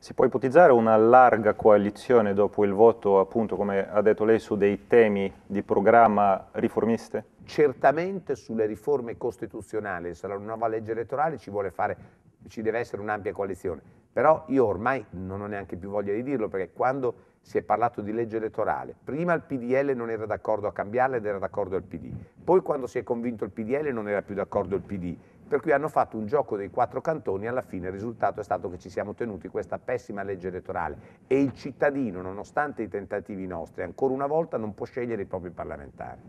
Si può ipotizzare una larga coalizione dopo il voto, appunto, come ha detto lei, su dei temi di programma riformiste? Certamente sulle riforme costituzionali, sarà una nuova legge elettorale, ci, fare, ci deve essere un'ampia coalizione. Però io ormai non ho neanche più voglia di dirlo, perché quando si è parlato di legge elettorale. Prima il PDL non era d'accordo a cambiarla ed era d'accordo il PD. Poi quando si è convinto il PDL non era più d'accordo il PD per cui hanno fatto un gioco dei quattro cantoni e alla fine il risultato è stato che ci siamo tenuti questa pessima legge elettorale e il cittadino, nonostante i tentativi nostri, ancora una volta non può scegliere i propri parlamentari.